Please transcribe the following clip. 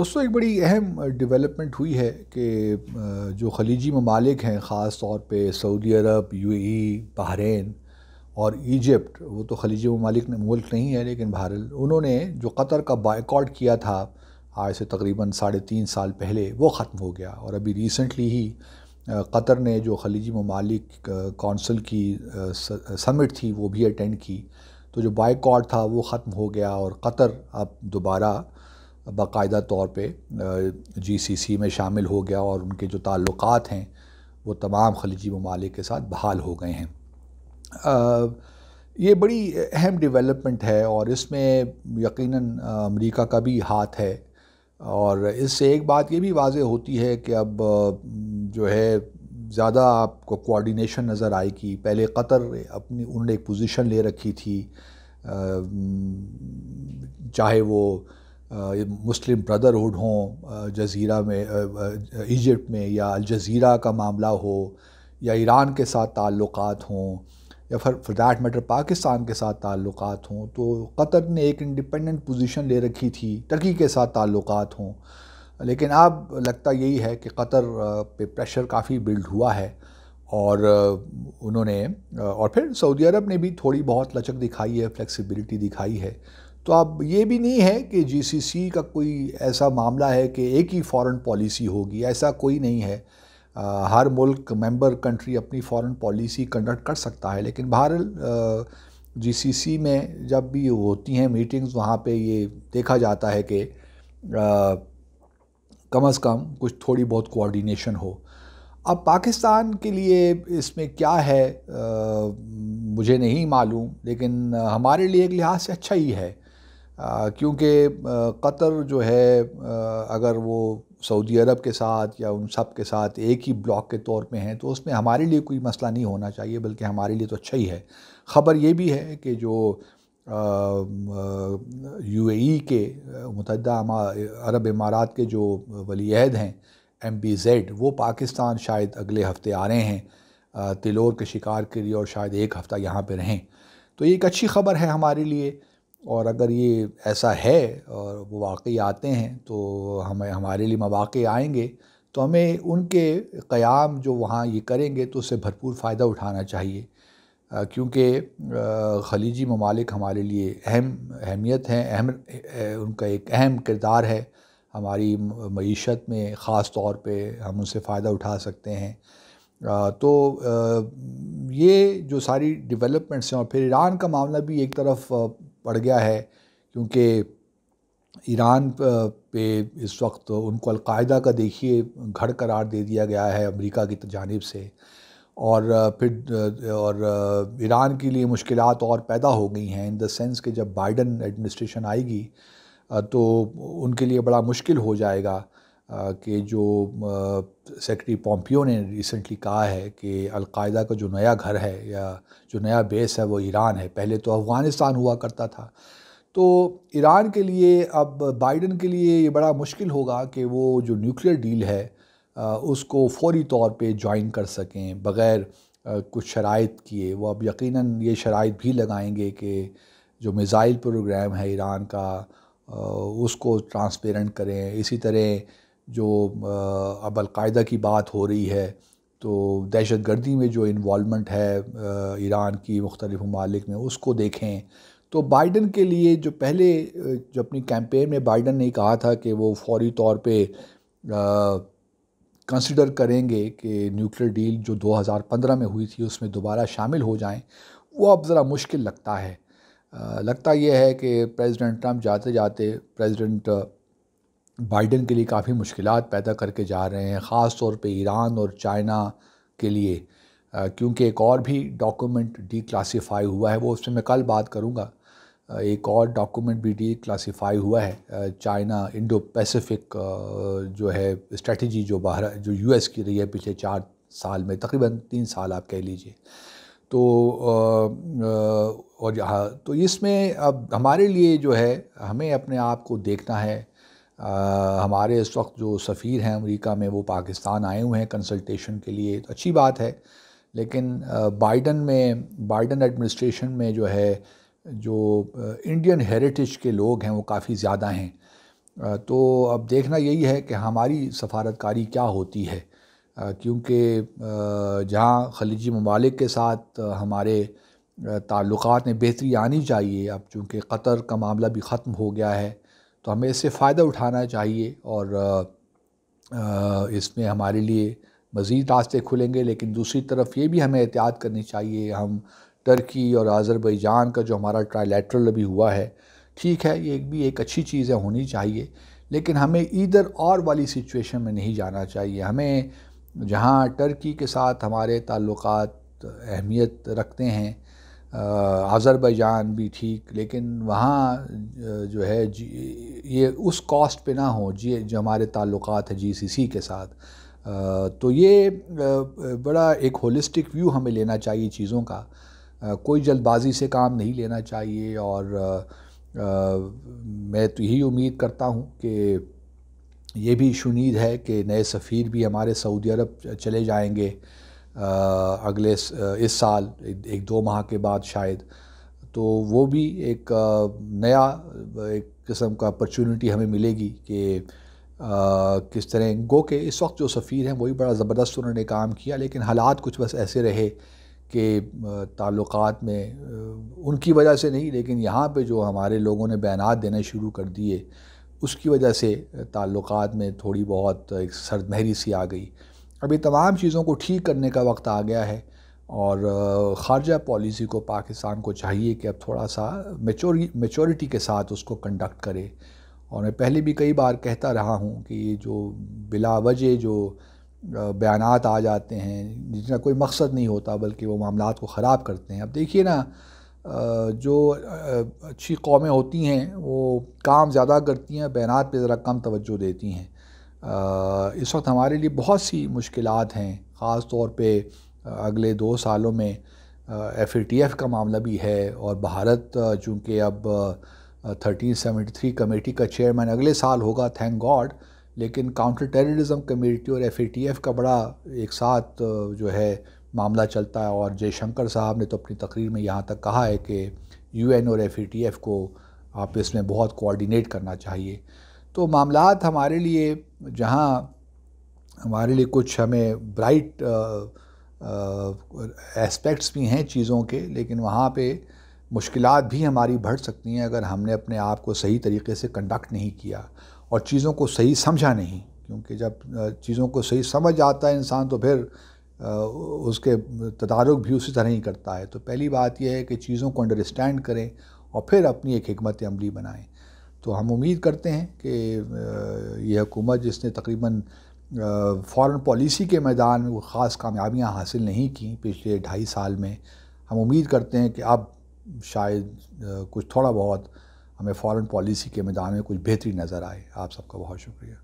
दोस्तों एक बड़ी अहम डेवलपमेंट हुई है कि जो खलीजी ममालिक हैं ख़ास तौर पे Saudi Arab UAE, e, Bahrain और इजिप्ट वो तो खलीजी ममालिक मुल्क नहीं है लेकिन बहर उन्होंने जो कतर का बायकॉट किया था आज से तकरीबन साढ़े तीन साल पहले वो ख़त्म हो गया और अभी रिसेंटली ही कतर ने जो खलीजी ममालिक कौंसल की समिट थी वो भी अटेंड की तो जो बायकॉट था वो ख़त्म हो गया और कतर अब दोबारा बाकायदा तौर पे जीसीसी में शामिल हो गया और उनके जो ताल्लुक़ हैं वो तमाम खलीजी ममालिक के साथ बहाल हो गए हैं आ, ये बड़ी अहम डेवलपमेंट है और इसमें यकीनन अमेरिका का भी हाथ है और इससे एक बात ये भी वाज होती है कि अब जो है ज़्यादा आपको कोऑर्डिनेशन नज़र आएगी पहले कतर अपनी उन्होंने एक पोजीशन ले रखी थी चाहे वो मुस्लिम ब्रदरहुड हों जजीरा में इजिप्ट में या अलजीरा का मामला हो या ईरान के साथ ताल्लुक़ हों या फिर फॉर दैट मैटर पाकिस्तान के साथ ताल्लुक़ हों तो कतर ने एक इंडिपेंडेंट पोजीशन ले रखी थी टर्की के साथ ताल्लुक़ हों लेकिन अब लगता यही है कि कतर पे प्रेशर काफ़ी बिल्ड हुआ है और उन्होंने और फिर सऊदी अरब ने भी थोड़ी बहुत लचक दिखाई है फ्लेक्सिबिलिटी दिखाई है तो अब ये भी नहीं है कि जीसीसी का कोई ऐसा मामला है कि एक ही फॉरेन पॉलिसी होगी ऐसा कोई नहीं है आ, हर मुल्क मेंबर कंट्री अपनी फॉरेन पॉलिसी कंडक्ट कर सकता है लेकिन बहरहाल जीसीसी में जब भी होती हैं मीटिंग्स वहाँ पे ये देखा जाता है कि कम अज़ कम कुछ थोड़ी बहुत कोऑर्डिनेशन हो अब पाकिस्तान के लिए इसमें क्या है आ, मुझे नहीं मालूम लेकिन हमारे लिए एक लिहाज से अच्छा ही है क्योंकि कतर जो है अगर वो सऊदी अरब के साथ या उन सब के साथ एक ही ब्लॉक के तौर पे हैं तो उसमें हमारे लिए कोई मसला नहीं होना चाहिए बल्कि हमारे लिए तो अच्छा ही है ख़बर ये भी है कि जो यूएई के मतहद अरब इमारात के जो वलीहद हैं एम बी जेड वो पाकिस्तान शायद अगले हफ़्ते आ रहे हैं तिलोर के शिकार के लिए और शायद एक हफ़्ता यहाँ पर रहें तो ये एक अच्छी ख़बर है हमारे लिए और अगर ये ऐसा है और वो वाकई आते हैं तो हमें हमारे लिए मौाक़ आएंगे तो हमें उनके क़याम जो वहाँ ये करेंगे तो उससे भरपूर फ़ायदा उठाना चाहिए क्योंकि खलीजी ममालिक हमारे लिए अहम अहमियत हैं अहम उनका एक अहम किरदार है हमारी मीशत में ख़ास तौर पे हम उनसे फ़ायदा उठा सकते हैं तो ये जो सारी डेवलपमेंट्स हैं और फिर ईरान का मामला भी एक तरफ पड़ गया है क्योंकि ईरान पे इस वक्त उनको अलकायदा का देखिए घर करार दे दिया गया है अमेरिका की जानब से और फिर और ईरान के लिए मुश्किल और पैदा हो गई हैं इन द सेंस कि जब बाइडन एडमिनिस्ट्रेशन आएगी तो उनके लिए बड़ा मुश्किल हो जाएगा कि जो सेक्रेटरी पॉम्पियो ने रिसेंटली कहा है कि अलकायदा का जो नया घर है या जो नया बेस है वो ईरान है पहले तो अफ़गानिस्तान हुआ करता था तो ईरान के लिए अब बाइडन के लिए ये बड़ा मुश्किल होगा कि वो जो न्यूक्लियर डील है उसको फौरी तौर पे ज्वाइन कर सकें बग़ैर कुछ शराइ किए वो अब यकीनन ये शराइ भी लगाएंगे कि जो मिज़ाइल प्रोग्राम है ईरान का उसको ट्रांसपेरेंट करें इसी तरह जो अब अलकायदा की बात हो रही है तो दहशत गर्दी में जो इन्वॉलमेंट है ईरान की मुख्तलिफ़ ममालिक में उसको देखें तो बाइडन के लिए जो पहले जो अपनी कैंपेन में बाइडन ने कहा था कि वो फौरी तौर पर कंसिडर करेंगे कि न्यूक्लियर डील जो 2015 में हुई थी उसमें दोबारा शामिल हो जाएं वो अब ज़रा मुश्किल लगता है आ, लगता यह है कि प्रेसिडेंट ट्रंप जाते जाते प्रेसिडेंट बाइडन के लिए काफ़ी मुश्किल पैदा करके जा रहे हैं ख़ास तौर पर ईरान और चाइना के लिए क्योंकि एक और भी डॉक्यूमेंट डी क्लासीफाई हुआ है वो उससे मैं कल बात करूँगा एक और डॉक्यूमेंट भी डी क्लासीफाई हुआ है चाइना इंडो पैसिफिक जो है स्ट्रेटजी जो बाहर जो यूएस की रही है पिछले चार साल में तकरीबन तीन साल आप कह लीजिए तो और यहाँ तो इसमें अब हमारे लिए जो है हमें अपने आप को देखना है हमारे इस वक्त जो सफ़ीर हैं अमेरिका में वो पाकिस्तान आए हुए हैं कंसल्टेशन के लिए तो अच्छी बात है लेकिन बाइडन में बाइडन एडमिनिस्ट्रेशन में जो है जो इंडियन हेरिटेज के लोग हैं वो काफ़ी ज़्यादा हैं तो अब देखना यही है कि हमारी सफारतकारी क्या होती है क्योंकि जहाँ खलीजी ममालिक के साथ हमारे ताल्लुक़ात में बेहतरी आनी चाहिए अब चूँकि कतर का मामला भी ख़त्म हो गया है तो हमें इससे फ़ायदा उठाना चाहिए और इसमें हमारे लिए मज़ीद रास्ते खुलेंगे लेकिन दूसरी तरफ ये भी हमें एहतियात करनी चाहिए हम टर्की और आज़रबैजान का जो हमारा ट्राइलेटरल अभी हुआ है ठीक है ये भी एक अच्छी चीज़ है होनी चाहिए लेकिन हमें इधर और वाली सिचुएशन में नहीं जाना चाहिए हमें जहाँ टर्की के साथ हमारे ताल्लुकात अहमियत रखते हैं आज़रबैजान भी ठीक लेकिन वहाँ जो है ये उस कॉस्ट पे ना हो जी जो हमारे ताल्लुकात हैं सी के साथ तो ये बड़ा एक होलिस्टिक व्यू हमें लेना चाहिए चीज़ों का कोई जल्दबाजी से काम नहीं लेना चाहिए और मैं तो यही उम्मीद करता हूँ कि ये भी शुनीद है कि नए सफ़ीर भी हमारे सऊदी अरब चले जाएंगे अगले इस साल एक दो माह के बाद शायद तो वो भी एक नया एक किस्म का अपॉर्चुनिटी हमें मिलेगी कि किस तरह गो के इस वक्त जो सफ़ीर हैं वही बड़ा ज़बरदस्त उन्होंने काम किया लेकिन हालात कुछ बस ऐसे रहे कि ताल्लुकात में उनकी वजह से नहीं लेकिन यहाँ पे जो हमारे लोगों ने बयानात देने शुरू कर दिए उसकी वजह से ताल्लुकात में थोड़ी बहुत एक सरदमहरी सी आ गई अभी तमाम चीज़ों को ठीक करने का वक्त आ गया है और ख़ारजा पॉलिसी को पाकिस्तान को चाहिए कि अब थोड़ा सा मेचोरी मेचोरिटी के साथ उसको कंडक्ट करे और मैं पहले भी कई बार कहता रहा हूँ कि ये जो बिला जो बयान आ जाते हैं जितना कोई मकसद नहीं होता बल्कि वो मामला को ख़राब करते हैं अब देखिए ना जो अच्छी कौमें होती हैं वो काम ज़्यादा करती हैं बयान पर ज़रा कम तवज्जो देती हैं इस वक्त हमारे लिए बहुत सी मुश्किल हैं ख़ास तौर पर अगले दो सालों में एफ़ टी एफ़ का मामला भी है और भारत चूँकि अब थर्टीन सेवेंटी थ्री कमेटी का चेयरमैन अगले साल होगा थैंक गॉड लेकिन काउंटर टेररिज्म कमेटी और एफ़ टी एफ़ का बड़ा एक साथ जो है मामला चलता है और जयशंकर साहब ने तो अपनी तकरीर में यहाँ तक कहा है कि यू एन और एफ़ टी एफ़ को आप इसमें बहुत कोऑर्डिनेट करना चाहिए तो मामला हमारे लिए जहाँ हमारे लिए कुछ हमें ब्राइट एस्पेक्ट्स भी हैं चीज़ों के लेकिन वहाँ पे मुश्किल भी हमारी बढ़ सकती हैं अगर हमने अपने आप को सही तरीके से कंडक्ट नहीं किया और चीज़ों को सही समझा नहीं क्योंकि जब चीज़ों को सही समझ आता है इंसान तो फिर उसके तदारक भी उसी तरह ही करता है तो पहली बात यह है कि चीज़ों को अंडरस्टैंड करें और फिर अपनी एक हमत अमली बनाएं तो हम उम्मीद करते हैं कि यह हुकूमत जिसने तकरीबन फ़ॉरेन पॉलिसी के मैदान में ख़ास कामयाबियाँ हासिल नहीं की पिछले ढाई साल में हम उम्मीद करते हैं कि अब शायद कुछ थोड़ा बहुत हमें फ़ॉरेन पॉलिसी के मैदान में कुछ बेहतरी नज़र आए आप सबका बहुत शुक्रिया